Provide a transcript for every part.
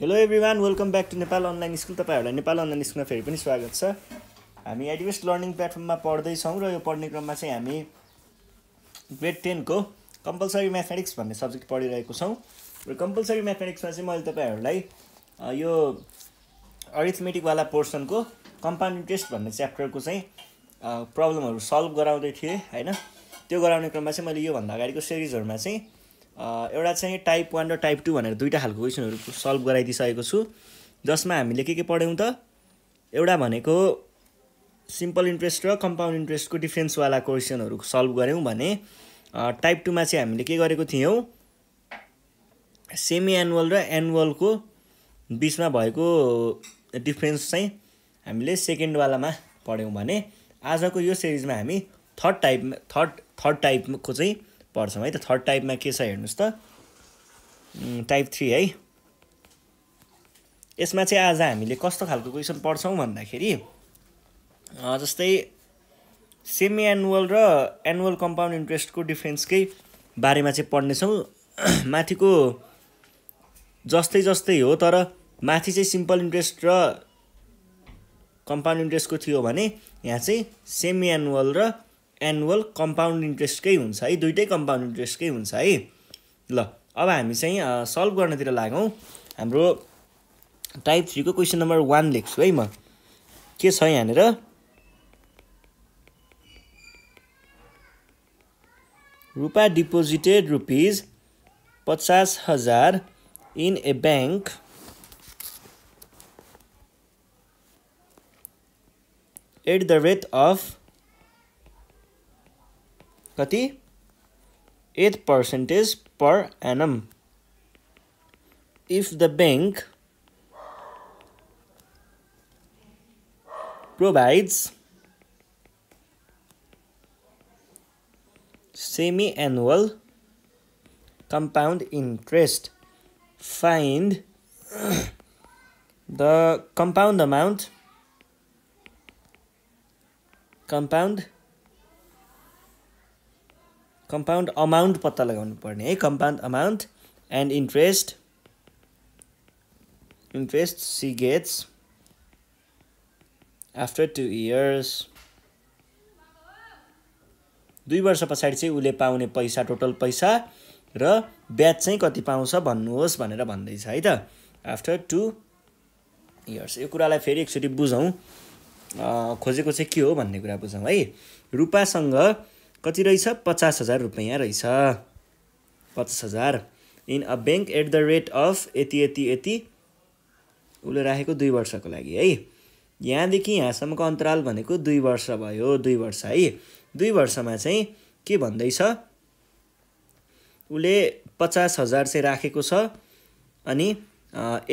Hello everyone welcome back to Nepal online school तपाईँहरूलाई Nepal online स्कुलमा फेरि पनि स्वागत छ हामी एडभान्स लर्निङ प्लेटफर्ममा पढ्दैछौँ र यो पढ्ने क्रममा चाहिँ हामी ग्रेड टेनको कम्पलसरी म्याथमेटिक्स भन्ने सब्जेक्ट पढिरहेको छौँ र कम्पलसरी म्याथमेटिक्समा चाहिँ मैले तपाईँहरूलाई यो अरिथमेटिकवाला पोर्सनको कम्पाउन्ड इन्ट्रेस्ट भन्ने च्याप्टरको चाहिँ प्रब्लमहरू सल्भ गराउँदै थिएँ होइन त्यो गराउने क्रममा चाहिँ मैले योभन्दा अगाडिको सिरिजहरूमा चाहिँ एउटा चाहिँ टाइप वान र टाइप टू भनेर दुईवटा खालको क्वेसनहरू सल्भ गराइदिइसकेको छु जसमा हामीले के के पढ्यौँ त एउटा भनेको सिम्पल इन्ट्रेस्ट र कम्पाउन्ड इन्ट्रेस्टको डिफ्रेन्सवाला क्वेसनहरू सल्भ गऱ्यौँ भने टाइप टूमा चाहिँ हामीले के गरेको थियौँ सेमी एनुअल र एनुअलको बिचमा भएको डिफ्रेन्स चाहिँ हामीले सेकेन्डवालामा पढ्यौँ भने आजको यो सिरिजमा हामी थर्ड टाइप थर्ड थर्ड टाइपको चाहिँ पढ्छौँ है त थर्ड टाइपमा के छ हेर्नुहोस् त टाइप थ्री है यसमा चाहिँ आज हामीले कस्तो खालको क्वेसन पढ्छौँ भन्दाखेरि जस्तै सेमी एनुअल र एनुअल कम्पाउन्ड इन्ट्रेस्टको डिफ्रेन्सकै बारेमा चाहिँ पढ्नेछौँ माथिको जस्तै जस्तै हो तर माथि चाहिँ सिम्पल इन्ट्रेस्ट र कम्पाउन्ड इन्ट्रेस्टको थियो भने यहाँ चाहिँ सेमी एनुअल र एनुअल कम्पाउन्ड इन्ट्रेस्टकै हुन्छ है दुइटै कम्पाउन्ड इन्ट्रेस्टकै हुन्छ है ल अब हामी चाहिँ सल्भ गर्नतिर लागौँ हाम्रो टाइप थ्रीको क्वेसन नम्बर वान लेख्छु है म के छ यहाँनिर रुपा डिपोजिटेड रुपिज पचास हजार in a bank at the rate of is eight percent is per annum if the bank provides semi-annual compound interest find the compound amount compound compound amount पत्ता लगाउनु पर्ने है compound amount and interest interest she gets after two years दुई वर्ष पछाडि चाहिँ उसले पाउने पैसा टोटल पैसा र ब्याज चाहिँ कति पाउँछ भन्नुहोस् भनेर भन्दैछ है त आफ्टर टु इयर्स यो कुरालाई फेरि एकचोटि बुझौँ खोजेको चाहिँ के हो भन्ने कुरा बुझौँ है रूपासँग कति रहेछ पचास हजार रुपियाँ रहेछ पचास हजार in a bank at the rate of यति यति यति उसले राखेको दुई वर्षको लागि है यहाँदेखि यहाँसम्मको अन्तराल भनेको दुई वर्ष भयो दुई वर्ष है दुई वर्षमा चाहिँ के भन्दैछ उसले पचास हजार चाहिँ राखेको छ अनि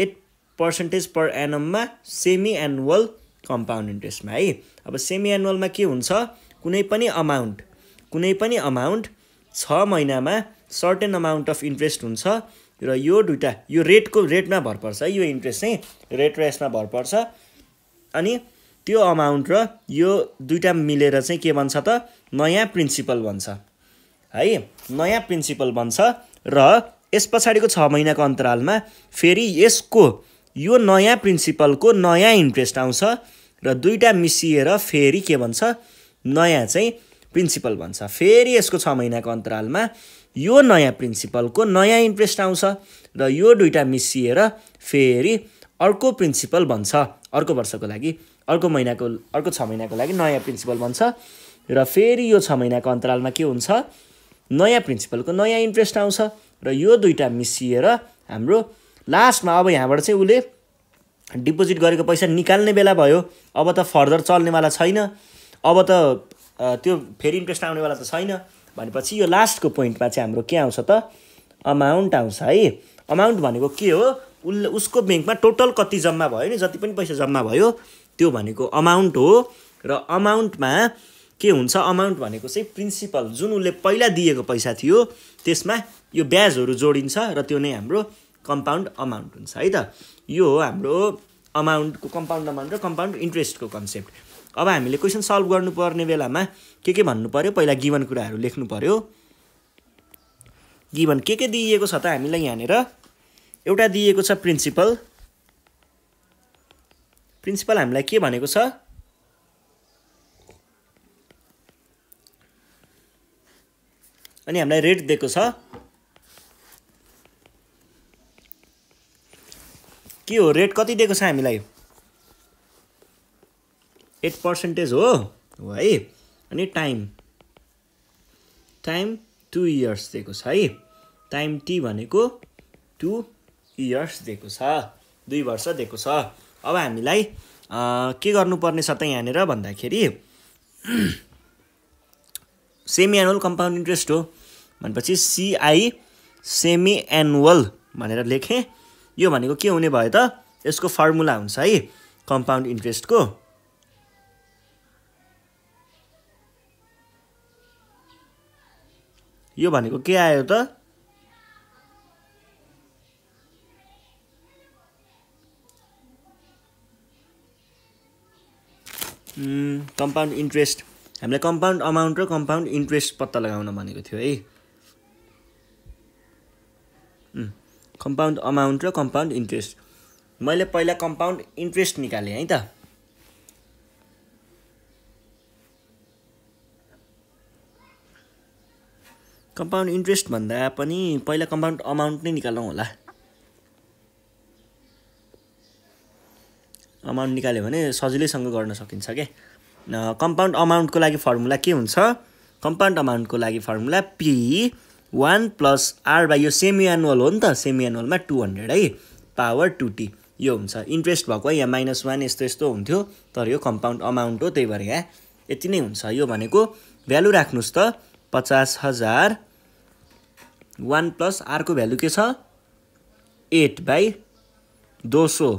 एट पर्सेन्टेज पर एनममा सेमी एनुअल कम्पाउन्ड इन्ट्रेस्टमा है अब सेमी एनुअलमा के हुन्छ कुनै पनि अमाउन्ट कुनै पनि अमाउन्ट छ महिनामा सर्टेन अमाउन्ट अफ इन्ट्रेस्ट हुन्छ र यो दुइटा यो रेटको रेटमा भर पर्छ यो इन्ट्रेस्ट चाहिँ रेट र यसमा भर पर्छ अनि त्यो अमाउन्ट र यो दुइटा मिलेर चाहिँ के भन्छ त नयाँ प्रिन्सिपल भन्छ है नयाँ प्रिन्सिपल बन्छ र यस पछाडिको छ महिनाको अन्तरालमा फेरि यसको यो नयाँ प्रिन्सिपलको नयाँ इन्ट्रेस्ट आउँछ र दुइटा मिसिएर फेरि के भन्छ नयाँ चाहिँ प्रिन्सिपल भन्छ फेरि यसको छ महिनाको अन्तरालमा यो नयाँ प्रिन्सिपलको नयाँ इन्ट्रेस्ट आउँछ र यो दुइटा मिसिएर फेरि अर्को प्रिन्सिपल भन्छ अर्को वर्षको लागि अर्को महिनाको अर्को छ महिनाको लागि नयाँ प्रिन्सिपल भन्छ र फेरि यो छ महिनाको अन्तरालमा के हुन्छ नयाँ प्रिन्सिपलको नयाँ इन्ट्रेस्ट आउँछ र यो दुइटा मिसिएर हाम्रो लास्टमा अब यहाँबाट चाहिँ उसले डिपोजिट गरेको पैसा निकाल्ने बेला भयो अब त फर्दर चल्नेवाला छैन अब त त्यो फेरि इन्ट्रेस्ट आउनेवाला त छैन भनेपछि यो लास्टको पोइन्टमा चाहिँ हाम्रो के आउँछ त अमाउन्ट आउँछ है अमाउन्ट भनेको के हो उसले उसको ब्याङ्कमा टोटल कति जम्मा भयो नि जति पनि पैसा जम्मा भयो त्यो भनेको अमाउन्ट हो र अमाउन्टमा के हुन्छ अमाउन्ट भनेको चाहिँ प्रिन्सिपल जुन उसले पहिला दिएको पैसा थियो त्यसमा यो ब्याजहरू जोडिन्छ र त्यो नै हाम्रो कम्पाउन्ड अमाउन्ट हुन्छ है त यो हो हाम्रो अमाउन्टको कम्पाउन्ड अमाउन्ट र कम्पाउन्ड इन्ट्रेस्टको कन्सेप्ट अब हामीले क्वेसन सल्भ गर्नुपर्ने बेलामा के के भन्नु पऱ्यो पहिला गिभन कुराहरू लेख्नु पऱ्यो गिभन के के दिइएको छ त हामीलाई यहाँनिर एउटा दिइएको छ प्रिन्सिपल प्रिन्सिपल हामीलाई के भनेको छ अनि हामीलाई रेट दिएको छ के हो रेट कति दिएको छ हामीलाई एट पर्सेन्टेज हो है अनि टाइम टाइम टु इयर्स दिएको छ है टाइम टी भनेको टु इयर्स दिएको छ दुई वर्ष दिएको छ अब हामीलाई के गर्नुपर्ने छ त यहाँनिर भन्दाखेरि सेमी एनुअल कम्पाउन्ड इन्ट्रेस्ट हो भनेपछि सिआई सेमी एनुअल भनेर लेखेँ यो भनेको के हुने भयो त यसको फर्मुला हुन्छ है कम्पाउन्ड इन्ट्रेस्टको यो भनेको के आयो त कम्पाउन्ड इन्ट्रेस्ट हामीलाई कम्पाउन्ड अमाउन्ट र कम्पाउन्ड इन्ट्रेस्ट पत्ता लगाउन भनेको थियो है कम्पाउन्ड अमाउन्ट र कम्पाउन्ड इन्ट्रेस्ट मैले पहिला कम्पाउन्ड इन्ट्रेस्ट निकालेँ है त कम्पाउन्ड इन्ट्रेस्ट भन्दा पनि पहिला कम्पाउन्ड अमाउन्ट नै निकालौँ होला अमाउन्ट निकाल्यो भने सजिलैसँग गर्न सकिन्छ क्या कम्पाउन्ड अमाउन्टको लागि फर्मुला के हुन्छ कम्पाउन्ड अमाउन्टको लागि formula P one plus R by यो सेमी एनुअल हो नि त सेमी एनुअलमा टू हन्ड्रेड है पावर टु टी यो हुन्छ इन्ट्रेस्ट भएको है यहाँ माइनस वान यस्तो यस्तो हुन्थ्यो तर यो कम्पाउन्ड अमाउन्ट हो त्यही भएर यहाँ यति नै हुन्छ यो भनेको भ्यालु राख्नुहोस् त पचास हजार वान प्लस आरको भ्यालु के छ एट बाई दोसो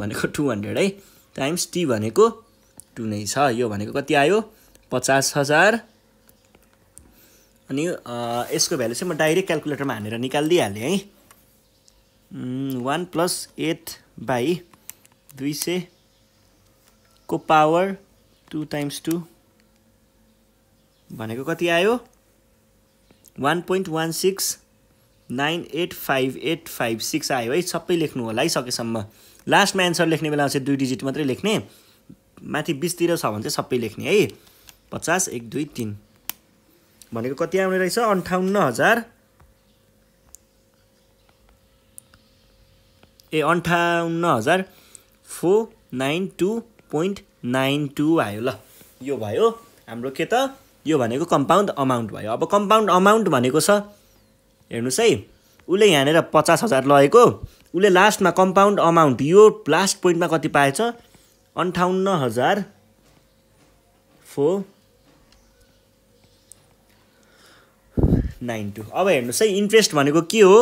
भनेको टु हन्ड्रेड है टाइम्स टी भनेको टु नै छ यो भनेको कति आयो पचास हजार अनि यसको भ्यालु चाहिँ म डाइरेक्ट क्यालकुलेटरमा हानेर निकालिदिइहालेँ है वान प्लस एट बाई दुई सयको पावर टु टाइम्स टू भनेको कति आयो one point one six nine eight five eight five six आयो है सबै लेख्नु होला है सकेसम्म लास्टमा एन्सर लेख्ने बेला चाहिँ दुई डिजिट मात्रै लेख्ने माथि बिसतिर छ भने चाहिँ सबै लेख्ने है पचास एक दुई तिन भनेको कति आउने रहेछ अन्ठाउन्न हजार ए अन्ठाउन्न हजार four nine two point nine two आयो ल यो भयो हाम्रो के त यो भनेको कम्पाउन्ड अमाउन्ट भयो अब कम्पाउन्ड अमाउन्ट भनेको छ हेर्नुहोस् है उसले यहाँनिर पचास हजार लगेको उसले लास्टमा कम्पाउन्ड अमाउन्ट यो लास्ट पोइन्टमा कति पाएछ अन्ठाउन्न हजार फोर नाइन टू अब हेर्नुहोस् है इन्ट्रेस्ट भनेको के हो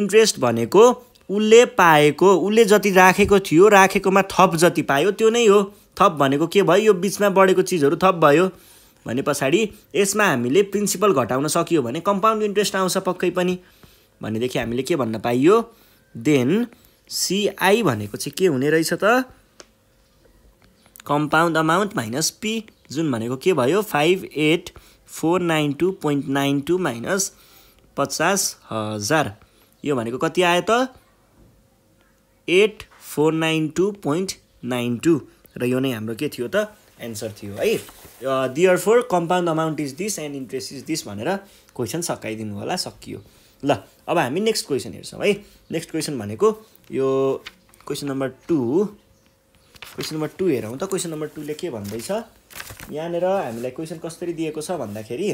इन्ट्रेस्ट भनेको उसले पाएको उसले जति राखेको थियो राखेकोमा थप जति पायो त्यो नै हो थप भनेको के भयो यो बिचमा बढेको चिजहरू थप भयो भने पछाडि यसमा हामीले प्रिन्सिपल घटाउन सकियो भने कम्पाउन्ड इन्ट्रेस्ट आउँछ पक्कै पनि भनेदेखि हामीले के भन्न पाइयो देन सिआई भनेको चाहिँ के हुने रहेछ त कम्पाउन्ड अमाउन्ट माइनस पी जुन भनेको के भयो five eight four nine two point nine two minus पचास हजार यो भनेको कति आयो त eight four nine two point nine two र यो नै हाम्रो के थियो त एन्सर थियो है therefore compound amount is this and interest is this भनेर क्वेसन सकाइदिनु होला सकियो ल अब हामी नेक्स्ट क्वेसन हेर्छौँ है नेक्स्ट क्वेसन भनेको यो question number two question number two हेरौँ त क्वेसन नम्बर टूले के भन्दैछ यहाँनिर हामीलाई क्वेसन कसरी दिएको छ भन्दाखेरि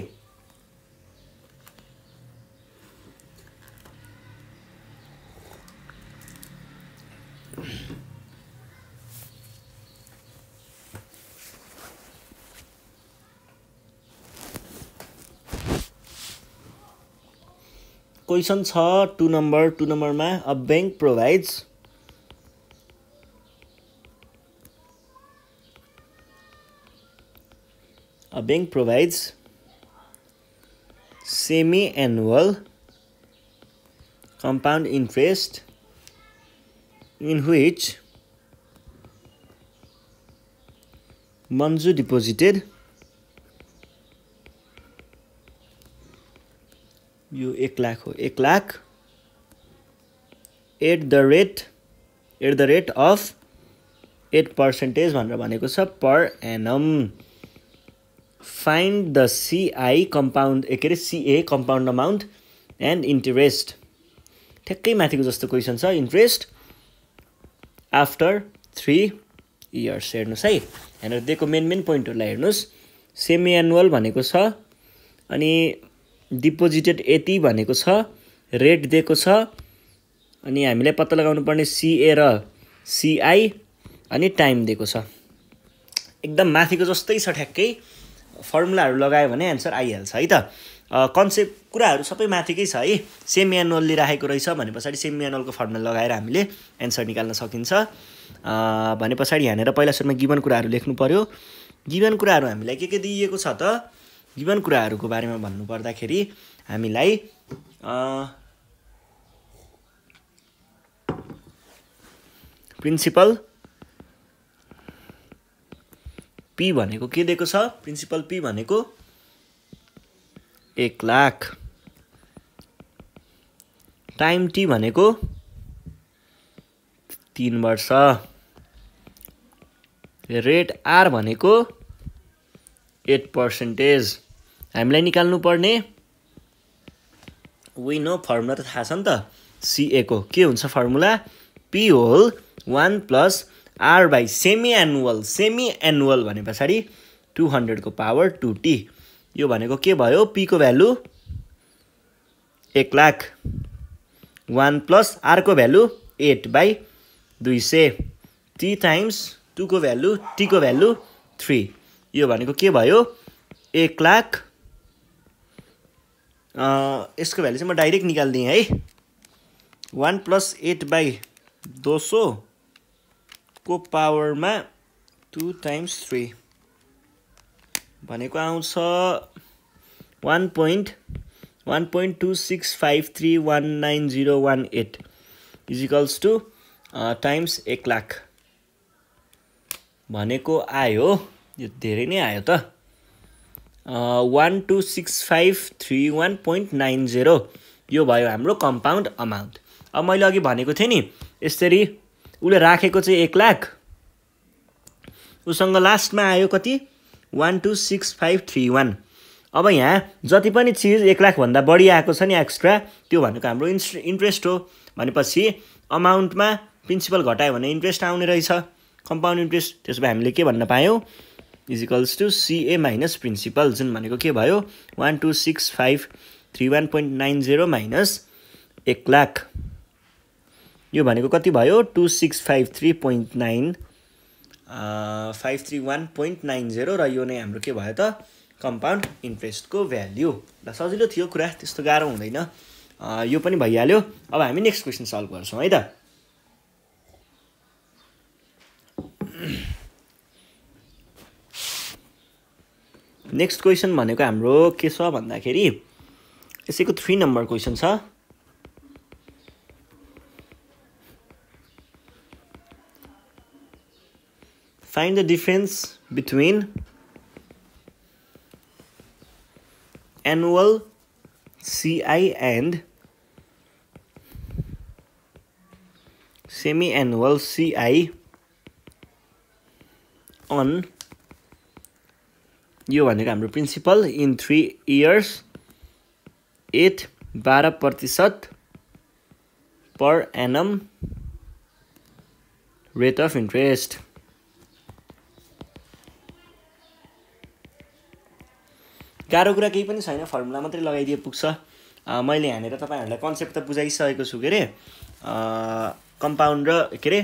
क्वेसन छ टु नम्बर टु नम्बरमा a bank provides a bank provides semi annual compound interest in which Manju deposited एक लाख हो एक lakh at the rate at the rate of eight percentage भनेर भनेको छ per annum find the CI compound ए के अरे सिए कम्पाउन्ड अमाउन्ट एन्ड इन्ट्रेस्ट ठ्याक्कै माथिको जस्तो क्वेसन छ इन्ट्रेस्ट आफ्टर थ्री इयर्स हेर्नुहोस् है यहाँनिर दिएको मेन मेन पोइन्टहरूलाई हेर्नुहोस् सेमी एनुअल भनेको छ अनि डिपोजिटेड यति भनेको छ रेट दिएको छ अनि हामीलाई पत्ता लगाउनु पर्ने सिए र सिआई अनि टाइम दिएको छ एकदम माथिको जस्तै छ ठ्याक्कै फर्मुलाहरू लगायो भने एन्सर आइहाल्छ है त कन्सेप्ट कुराहरू सबै माथिकै छ है सेम एनुअलले राखेको रहेछ भने पछाडि सेम एनुअलको फर्मुला लगाएर हामीले एन्सर निकाल्न सकिन्छ भने पछाडि यहाँनिर पहिला सुरुमा गिबन कुराहरू लेख्नु पऱ्यो गिबन कुराहरू हामीलाई के के दिइएको छ त जीवन कुराहरूको बारेमा भन्नुपर्दाखेरि हामीलाई प्रिन्सिपल पी भनेको के दिएको छ प्रिन्सिपल पी भनेको एक लाख टाइम टी भनेको तिन वर्ष रेट आर भनेको एट पर्सेन्टेज हामीलाई निकाल्नुपर्ने नो फर्मुला त थाहा छ नि त सिएको के हुन्छ formula P whole one plus R by semi annual semi annual भने पछाडि टु हन्ड्रेडको पावर टु टी यो भनेको के भयो पीको भ्यालु एक लाख वान प्लस आरको भ्यालु एट बाई दुई सय टी टाइम्स टूको भ्यालु टीको भ्यालु थ्री यो भनेको के भयो एक लाख यसको भ्यालु चाहिँ म डाइरेक्ट निकालिदिएँ है वान प्लस एट बाई दो सौको पावरमा टु टाइम्स थ्री भनेको आउँछ one point one point two six five three one nine zero one eight equals to times एक लाख भनेको आयो यो धेरै नै आयो त one two six five three one point nine zero यो भयो हाम्रो कम्पाउन्ड अमाउन्ट अब मैले अघि भनेको थिएँ नि यसरी उसले राखेको चाहिँ एक लाख उसँग लास्टमा आयो कति one two six five three one अब यहाँ जति पनि चिज एक लाखभन्दा बढी आएको छ नि एक्स्ट्रा त्यो भनेको हाम्रो इन्स इन्ट्रेस्ट हो भनेपछि अमाउन्टमा प्रिन्सिपल घटायो भने इन्ट्रेस्ट आउने रहेछ कम्पाउन्ड इन्ट्रेस्ट त्यसो भए हामीले के भन्न पायौँ equals to CA minus principal जुन भनेको के भयो one two six five three one point nine zero minus एक लाख यो भनेको कति भयो two six five three point nine five three one point nine zero र यो नै हाम्रो के भयो त कम्पाउन्ड इन्ट्रेस्टको भ्याल्यु र सजिलो थियो कुरा त्यस्तो गाह्रो हुँदैन यो पनि भइहाल्यो अब हामी नेक्स्ट क्वेसन सल्भ गर्छौँ है त नेक्स्ट क्वेसन भनेको हाम्रो के छ भन्दाखेरि यसैको थ्री नम्बर क्वेसन छ find the difference between annual CI and semi annual CI on यो भनेको हाम्रो principal in three years at बाह्र प्रतिशत per annum rate of interest गाह्रो कुरा केही पनि छैन फर्मुला मात्रै लगाइदिए पुग्छ मैले हानेर तपाईँहरूलाई कन्सेप्ट त बुझाइसकेको छु के अरे कम्पाउन्ड र के अरे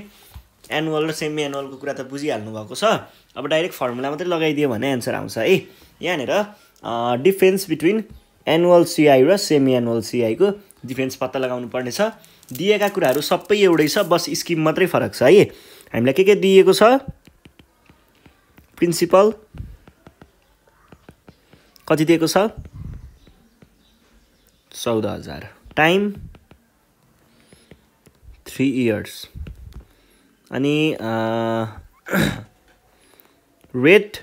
एनुअल र सेमी एनुअलको कुरा त बुझिहाल्नु भएको छ अब डाइरेक्ट फर्मुला मात्रै लगाइदियो भने एन्सर आउँछ है यहाँनिर डिफेन्स बिट्विन एनुअल सिआई र सेमी एनुअल सिआईको डिफेन्स पत्ता लगाउनु पर्नेछ दिएका कुराहरू सबै एउटै छ बस स्किम मात्रै फरक छ है हामीलाई के के दिएको छ प्रिन्सिपल कति दिएको छ चौध हजार टाइम थ्री इयर्स अनि रेट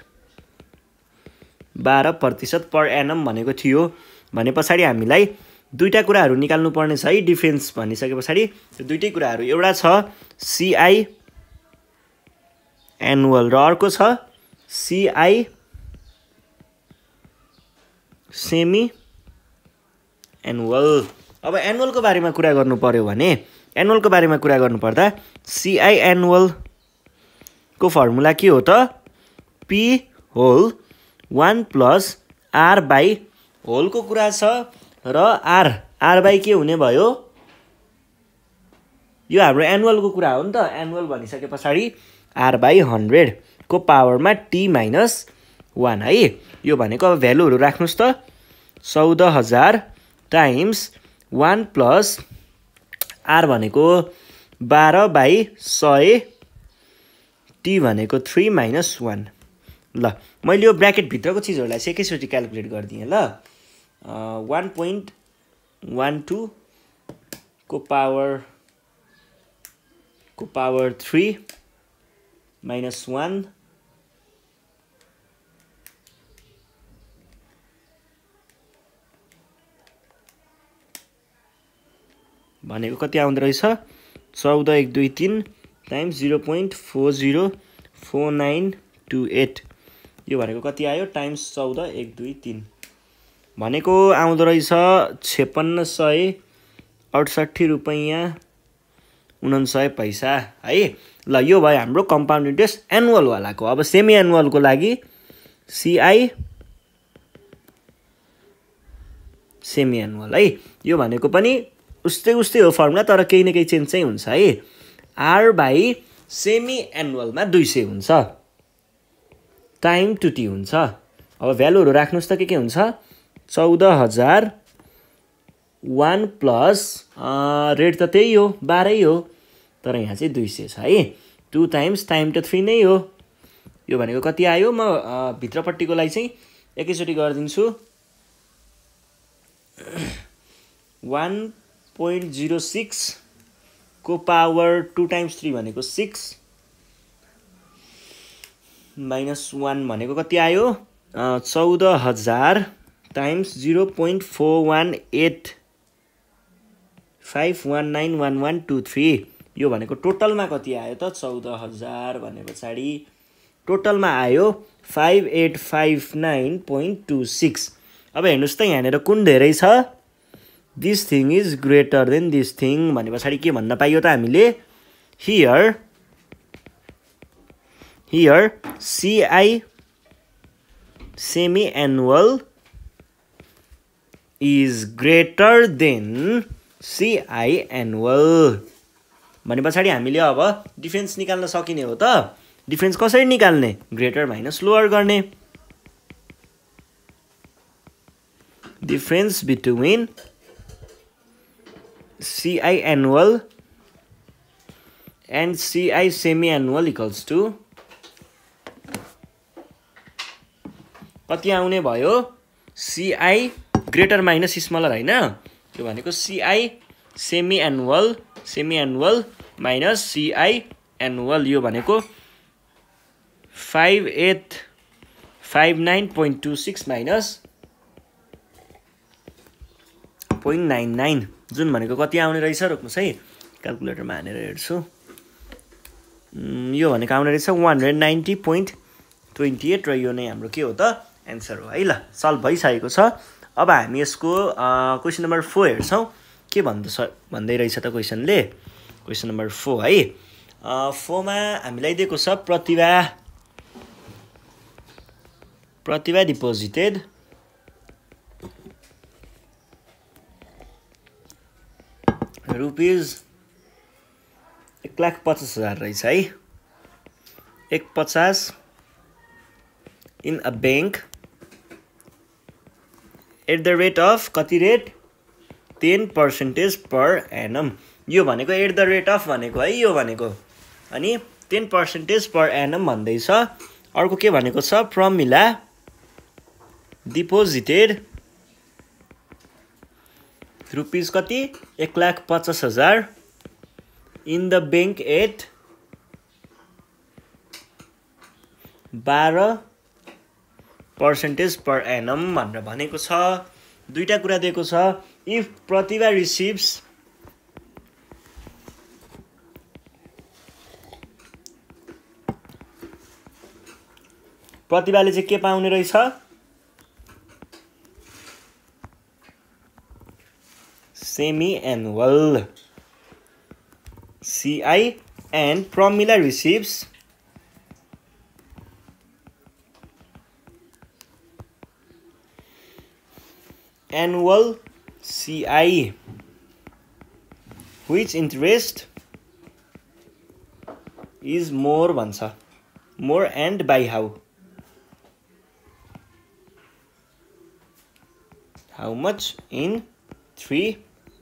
बाह्र प्रतिशत पर एनम भनेको थियो भने पछाडि हामीलाई दुईवटा कुराहरू निकाल्नुपर्नेछ है डिफेन्स भनिसके पछाडि त्यो दुइटै कुराहरू एउटा छ सिआई एनुअल र अर्को छ सिआई सेमी एनुअल अब एनुअलको बारेमा कुरा गर्नु पऱ्यो भने एनुअलको बारेमा कुरा गर्नुपर्दा सिआई एनुअलको फर्मुला के हो त P whole one plus R by होलको कुरा छ र आर आर बाई के हुने भयो यो हाम्रो एनुअलको कुरा हो नि त एनुअल भनिसके पछाडि आर बाई हन्ड्रेडको पावरमा टी माइनस वान है यो भनेको अब भ्यालुहरू राख्नुहोस् त चौध हजार टाइम्स वान प्लस आर भनेको बाह्र बाई सय टी भनेको थ्री माइनस वान ल मैले यो ब्राकेटभित्रको चिजहरूलाई चाहिँ एकैचोटि क्यालकुलेट गरिदिएँ ल वान पोइन्ट वान टूको पावर को पावर थ्री माइनस वान भनेको कति आउँदो रहेछ चौध एक दुई तिन times zero point four zero four nine two eight यो भनेको कति आयो टाइम्स चौध एक दुई तिन भनेको आउँदो रहेछ छेपन्न सय अठसट्ठी रुपैयाँ सय पैसा है ल यो भयो हाम्रो कम्पाउन्ड इन्ट्रेस्ट एनुअलवालाको अब सेमी एनुअलको लागि सिआई सेमी एनुअल है यो भनेको पनि उस्तै उस्तै हो फर्मुला तर केही न केही चेन्ज चाहिँ हुन्छ है आर बाई सेमी एनुअलमा दुई सय हुन्छ टाइम टु टी हुन्छ अब भ्यालुहरू राख्नुहोस् त के के हुन्छ चौध हजार वान प्लस रेट त त्यही हो बाह्रै हो तर यहाँ चाहिँ दुई सय छ है two times time two three नै हो यो भनेको कति आयो म भित्रपट्टिकोलाई चाहिँ एकैचोटि गरिदिन्छु वान पोइन्ट जिरो सिक्सको पावर टु टाइम्स थ्री भनेको सिक्स माइनस वान भनेको कति आयो चौध हजार times zero point four one eight five one nine one one two three यो भनेको टोटलमा कति आयो त चौध हजार भने पछाडि टोटलमा आयो five eight five nine point two six अब हेर्नुहोस् त यहाँनिर कुन धेरै छ this thing is greater than this thing भने पछाडि के भन्न पाइयो त हामीले here here CI semi-annual is greater than CI annual भने पछाडि हामीले अब डिफ्रेन्स निकाल्न सकिने हो त डिफ्रेन्स कसरी निकाल्ने ग्रेटर माइनस लोअर गर्ने difference between CI annual and CI semi annual equals to कति आउने भयो सिआई ग्रेटर माइनस स्मलर होइन त्यो भनेको CI semi annual semi annual minus CI annual यो भनेको five eight five nine point two six minus point nine nine जुन भनेको कति आउने रहेछ रोक्नुहोस् है क्यालकुलेटरमा हानेर हेर्छु यो भनेको आउने रहेछ one hundred ninety point twenty eight र यो नै हाम्रो के हो त एन्सर हो है ल सल्भ भइसकेको छ अब हामी यसको क्वेसन नम्बर फोर हेर्छौँ के भन्दछ भन्दै रहेछ त क्वेसनले क्वेसन नम्बर फोर है फोरमा हामीलाई दिएको छ प्रतिभा प्रतिभा डिपोजिटेड रुपिज एक लाख पचास हजार रहेछ है एक पचास in a bank at the rate of कति rate ten percentage per annum यो भनेको एट द रेट अफ भनेको है यो भनेको अनि टेन पर्सेन्टेज पर एनम भन्दैछ अर्को के भनेको छ प्रमिला डिपोजिटेड रुपिज कति एक लाख पचास हजार इन द ब्याङ्क एट बाह्र पर्सेन्टेज पर एनम भनेर भनेको छ दुईवटा कुरा दिएको छ इफ प्रतिभा रिसिभ्स प्रतिभाले चाहिँ के पाउने रहेछ semi annual CI and Pramila receives annual CI, which interest is more भन्छ more and by how. How much in three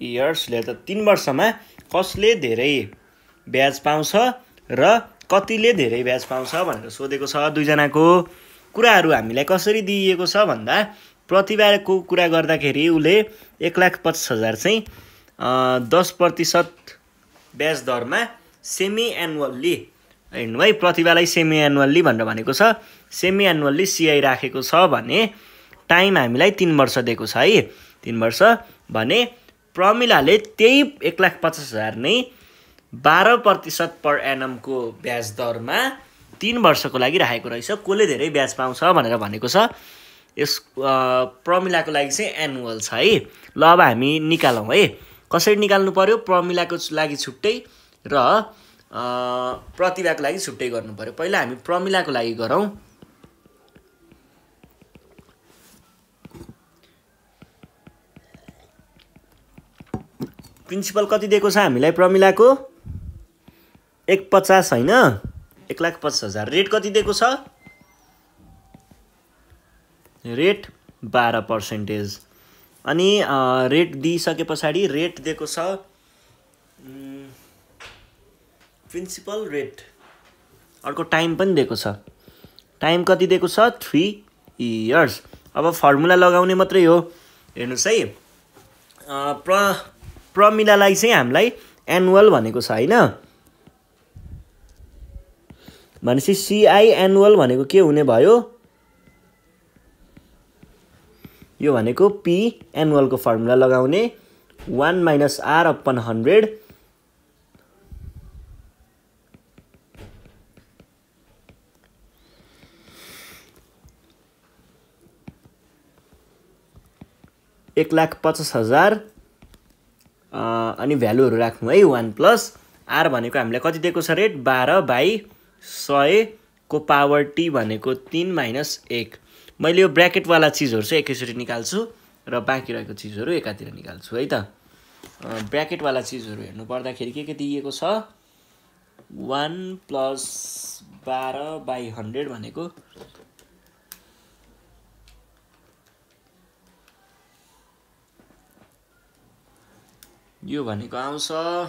इयर्सले त तिन वर्षमा कसले धेरै ब्याज पाउँछ र कतिले धेरै ब्याज पाउँछ भनेर सोधेको छ दुईजनाको कुराहरू हामीलाई कसरी दिइएको छ भन्दा प्रतिभाको कुरा गर्दाखेरि उसले एक लाख पचास हजार चाहिँ दस प्रतिशत ब्याज दरमा सेमी एनुअल्ली होइन भाइ प्रतिभालाई सेमी एनुअल्ली भनेर भनेको छ सेमी एनुअल्ली सिआई राखेको छ भने टाइम हामीलाई तिन वर्ष दिएको छ है तिन वर्ष भने प्रमिलाले त्यही एक लाख पचास हजार नै बाह्र प्रतिशत पर एनमको ब्याज दरमा तिन वर्षको लागि राखेको रहेछ कसले धेरै ब्याज पाउँछ भनेर भनेको छ यस प्रमिलाको लागि चाहिँ एनुअल छ है ल अब हामी निकालौँ है कसरी निकाल्नु पऱ्यो प्रमिलाको लागि छुट्टै र प्रतिभाको लागि छुट्टै गर्नु पऱ्यो पहिला हामी प्रमिलाको लागि गरौँ प्रिन्सिपल कति दिएको छ हामीलाई प्रमिलाको एक पचास होइन एक लाख पचास हजार रेट कति दिएको छ रेट बाह्र पर्सेन्टेज अनि रेट दिइसके पछाडि रेट दिएको छ प्रिन्सिपल रेट अर्को टाइम पनि दिएको छ टाइम कति दिएको छ थ्री इयर्स अब फर्मुला लगाउने मात्रै हो हेर्नुहोस् है प्र प्रमिलालाई चाहिँ हामीलाई एनुअल भनेको छ होइन भनेपछि सिआई एनुअल भनेको के हुने भयो यो भनेको पी एनुअलको फर्मुला लगाउने one minus R upon hundred एक लाख पचास हजार अनि भ्यालुहरू राख्नु है वान प्लस आर भनेको हामीलाई कति दिएको छ रेट बाह्र बाई सयको पावर टी भनेको तिन माइनस एक मैले यो ब्राकेटवाला चिजहरू चाहिँ एकैचोटि निकाल्छु र बाँकी रहेको चिजहरू एकातिर निकाल्छु है त ब्र्याकेटवाला चिजहरू हेर्नु पर्दाखेरि के के दिइएको छ वान प्लस बाह्र बाई हन्ड्रेड भनेको यो भनेको आउँछ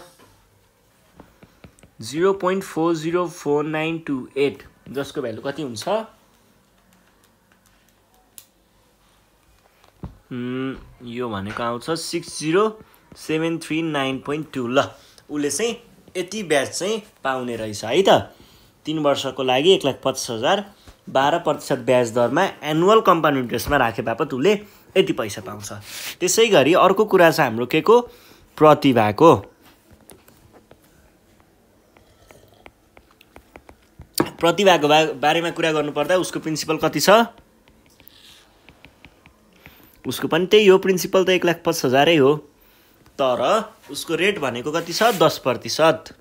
zero point four zero four nine two eight जसको भ्यालु कति हुन्छ यो भनेको आउँछ six zero seven three nine point two ल उसले चाहिँ यति ब्याज चाहिँ पाउने रहेछ है त तिन वर्षको लागि एक लाख पचास हजार बाह्र प्रतिशत ब्याज दरमा एनुअल कम्पाउन्ड इन्ट्रेस्टमा राखे बापत उसले यति पैसा पाउँछ त्यसै गरी अर्को कुरा छ हाम्रो के को प्रतिभाको प्रतिभाको बा बारेमा कुरा गर्नुपर्दा उसको प्रिन्सिपल कति छ उसको पनि त्यही हो प्रिन्सिपल त एक लाख पचास हजारै हो तर उसको रेट भनेको कति छ दस प्रतिशत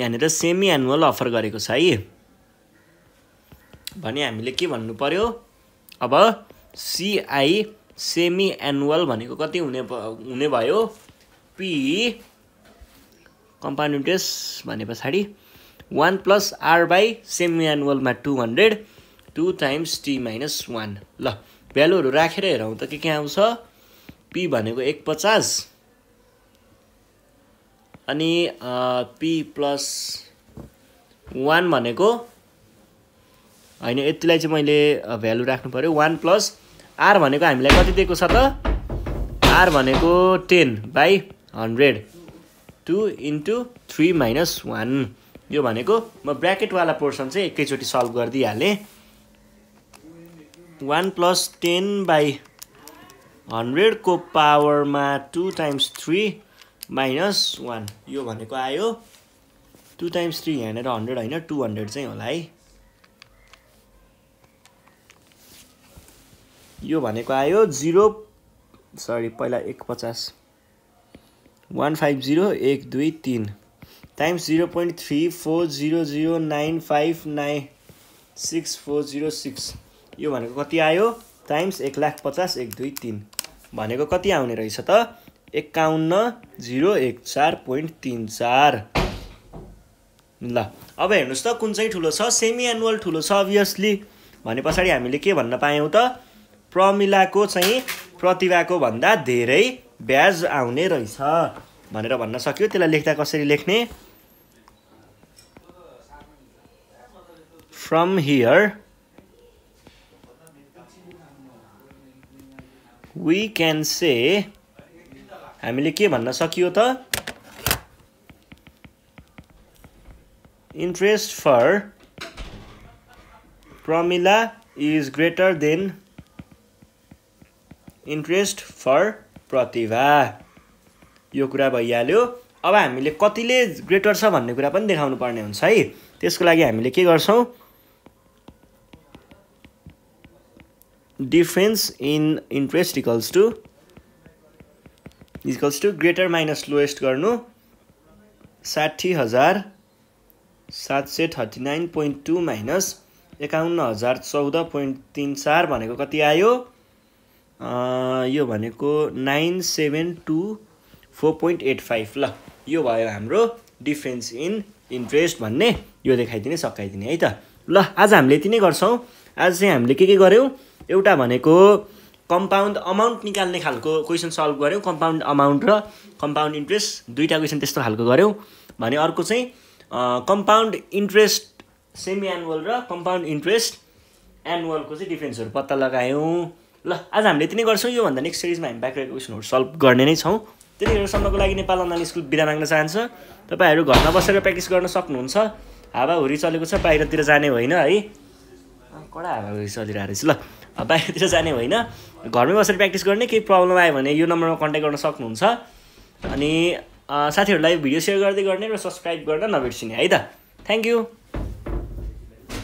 यहाँनिर सेमी एनुअल अफर गरेको छ है भने हामीले के भन्नु पर्यो अब सिआई सेमी एनुअल भनेको कति हुने हुने भयो पी कम्पाउन्ड इन्ट्रेस्ट भने पछाडि one plus R by semi एनुअलमा two hundred two times T minus one ल भ्यालुहरू राखेर हेरौँ त के के आउँछ पी भनेको एक पचास अनि पी प्लस वान भनेको होइन यतिलाई चाहिँ मैले भ्यालु राख्नु पऱ्यो वान प्लस आर भनेको हामीलाई कति दिएको छ त आर भनेको ten by hundred two into three minus one यो भनेको म ब्राकेटवाला पोर्सन चाहिँ एकैचोटि सल्भ गरिदिइहालेँ वान प्लस टेन बाई हन्ड्रेडको पावरमा two times three minus one यो भनेको आयो टु टाइम्स थ्री यहाँनिर हन्ड्रेड होइन टु हन्ड्रेड चाहिँ होला है यो भनेको आयो जिरो सरी पहिला एक पचास वान फाइभ जिरो एक दुई तिन times zero point three four zero zero nine five nine six four zero six यो भनेको कति आयो टाइम्स एक लाख पचास एक दुई तिन भनेको कति आउने रहेछ त एकाउन्न जिरो एक चार पोइन्ट तिन चार ल अब हेर्नुहोस् त कुन चाहिँ ठुलो छ सेमी एनुअल ठुलो छ अभियसली भने पछाडि हामीले के भन्न पायौँ त प्रमिलाको चाहिँ प्रतिभाको भन्दा धेरै ब्याज आउने रहेछ भनेर भन्न सक्यो त्यसलाई लेख्दा कसरी लेख्ने from here we can say हामीले के भन्न सकियो त interest for Pramila is greater than interest for Pratibha यो कुरा भइहाल्यो अब हामीले कतिले ग्रेटर छ भन्ने कुरा पनि देखाउनु पर्ने हुन्छ है त्यसको लागि हामीले के गर्छौँ difference in interest equals to equals to greater minus lowest गर्नु साठी हजार सात सय thirty nine point two minus एकाउन्न हजार चौध पोइन्ट तिन चार भनेको कति आयो यो भनेको nine seven two four point eight five ल यो भयो हाम्रो डिफ्रेन्स इन इन्ट्रेस्ट भन्ने यो देखाइदिने सकाइदिने है त ल आज हामीले यति नै गर्छौँ आज चाहिँ हामीले के के गऱ्यौँ एउटा भनेको कम्पाउन्ड अमाउन्ट निकाल्ने खालको क्वेसन सल्भ गऱ्यौँ कम्पाउन्ड अमाउन्ट र कम्पाउन्ड इन्ट्रेस्ट दुईवटा क्वेसन त्यस्तो खालको गऱ्यौँ भने अर्को चाहिँ कम्पाउन्ड इन्ट्रेस्ट सेमी एनुअल र कम्पाउन्ड इन्ट्रेस्ट एनुअलको चाहिँ डिफ्रेन्सहरू पत्ता लगायौँ ल आज हामीले यति नै गर्छौँ योभन्दा नेक्स्ट सिरिजमा हामी बाँकी रहेको क्वेसनहरू सल्भ गर्ने नै छौँ त्यति बेलासम्मको लागि नेपाल अनलाइन स्कुल बिदा माग्न चाहन्छ तपाईँहरू घरमा बसेर प्र्याक्टिस गर्न सक्नुहुन्छ हावाहुरी चलेको छ बाहिरतिर जाने होइन है कडा हावाहुरी चलिरहेको रहेछ ल बाहिरतिर जाने होइन घरमै बसेर प्र्याक्टिस गर्ने केही प्रब्लम आयो भने यो नम्बरमा कन्ट्याक्ट गर्न सक्नुहुन्छ अनि साथीहरूलाई भिडियो सेयर गर्दै गर्ने र सब्सक्राइब गर्न नबिर्सिने है त थ्याङ्क यू